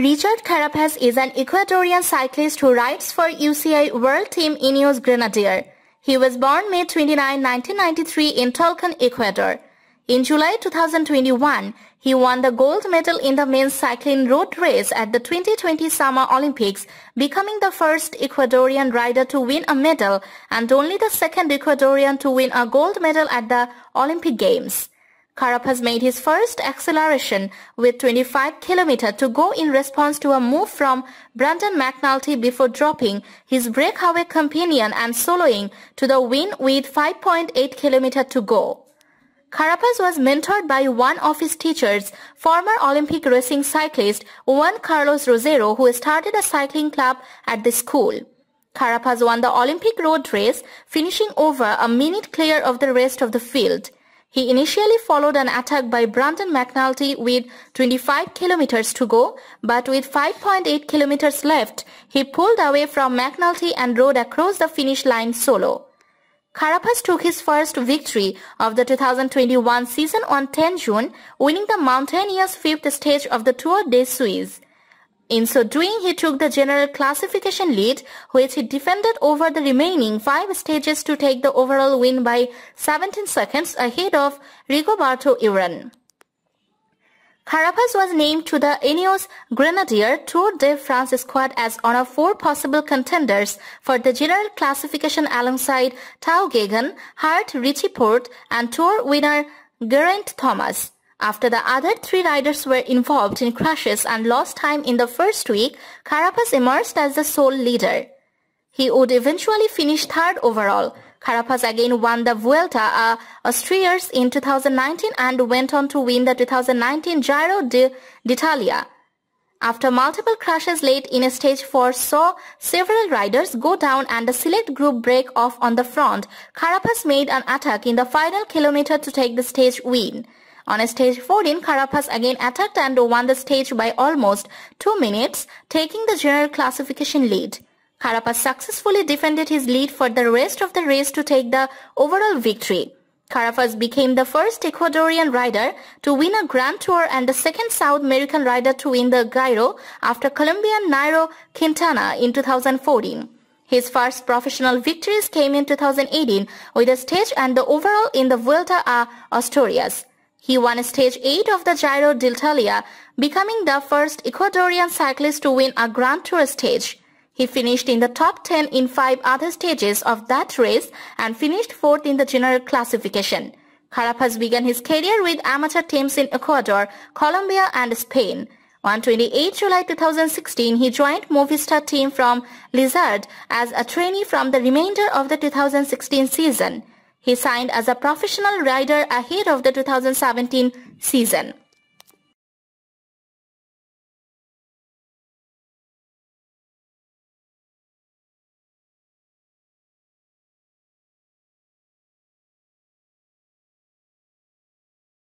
Richard Carapaz is an Ecuadorian cyclist who rides for UCI World Team Ineos Grenadier. He was born May 29, 1993 in Tolkien, Ecuador. In July 2021, he won the gold medal in the men's cycling road race at the 2020 Summer Olympics, becoming the first Ecuadorian rider to win a medal and only the second Ecuadorian to win a gold medal at the Olympic Games. Karap has made his first acceleration with 25 km to go in response to a move from Brandon McNulty before dropping his breakaway companion and soloing to the win with 5.8 km to go. Carapaz was mentored by one of his teachers, former Olympic racing cyclist Juan Carlos Rosero, who started a cycling club at the school. Carapaz won the Olympic road race, finishing over a minute clear of the rest of the field. He initially followed an attack by Brandon McNulty with 25 kilometers to go, but with 5.8 kilometers left, he pulled away from McNulty and rode across the finish line solo. Carapaz took his first victory of the 2021 season on 10 June, winning the mountainous fifth stage of the Tour de Suisse. In so doing, he took the general classification lead, which he defended over the remaining five stages to take the overall win by 17 seconds ahead of Rigoberto Uran. Carapaz was named to the Ineos Grenadier Tour de France squad as one of four possible contenders for the general classification alongside Tao Gegan, Hart Richie Port, and Tour winner Geraint Thomas. After the other three riders were involved in crashes and lost time in the first week, Carapaz emerged as the sole leader. He would eventually finish third overall. Carapaz again won the Vuelta a Asturias in 2019 and went on to win the 2019 Giro d'Italia. After multiple crashes late in a stage 4 saw several riders go down and a select group break off on the front, Carapaz made an attack in the final kilometer to take the stage win. On stage 14, Carapaz again attacked and won the stage by almost 2 minutes, taking the general classification lead. Carapaz successfully defended his lead for the rest of the race to take the overall victory. Carapaz became the first Ecuadorian rider to win a Grand Tour and the second South American rider to win the Giro after Colombian Nairo Quintana in 2014. His first professional victories came in 2018 with a stage and the overall in the Vuelta a Asturias. He won stage 8 of the Giro d'Italia, becoming the first Ecuadorian cyclist to win a Grand Tour stage. He finished in the top 10 in five other stages of that race and finished fourth in the general classification. Carapaz began his career with amateur teams in Ecuador, Colombia and Spain. On 28 July 2016, he joined Movistar team from Lizard as a trainee from the remainder of the 2016 season. He signed as a professional rider ahead of the 2017 season.